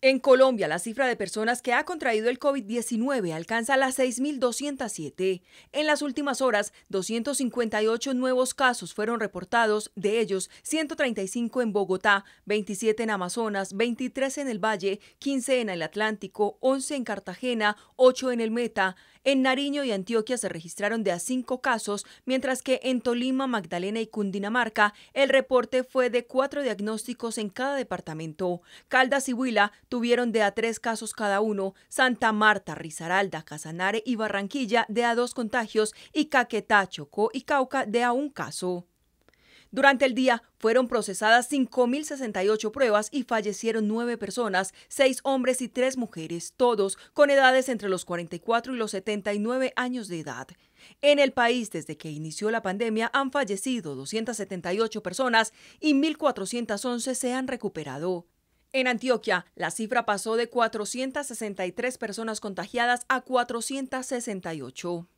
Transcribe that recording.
En Colombia, la cifra de personas que ha contraído el COVID-19 alcanza las 6.207. En las últimas horas, 258 nuevos casos fueron reportados, de ellos 135 en Bogotá, 27 en Amazonas, 23 en el Valle, 15 en el Atlántico, 11 en Cartagena, 8 en el Meta. En Nariño y Antioquia se registraron de a 5 casos, mientras que en Tolima, Magdalena y Cundinamarca el reporte fue de 4 diagnósticos en cada departamento. Caldas y Huila tuvieron de a tres casos cada uno, Santa Marta, Risaralda, Casanare y Barranquilla de a dos contagios y Caquetá, Chocó y Cauca de a un caso. Durante el día fueron procesadas 5.068 pruebas y fallecieron nueve personas, seis hombres y tres mujeres, todos con edades entre los 44 y los 79 años de edad. En el país, desde que inició la pandemia, han fallecido 278 personas y 1.411 se han recuperado. En Antioquia, la cifra pasó de 463 personas contagiadas a 468.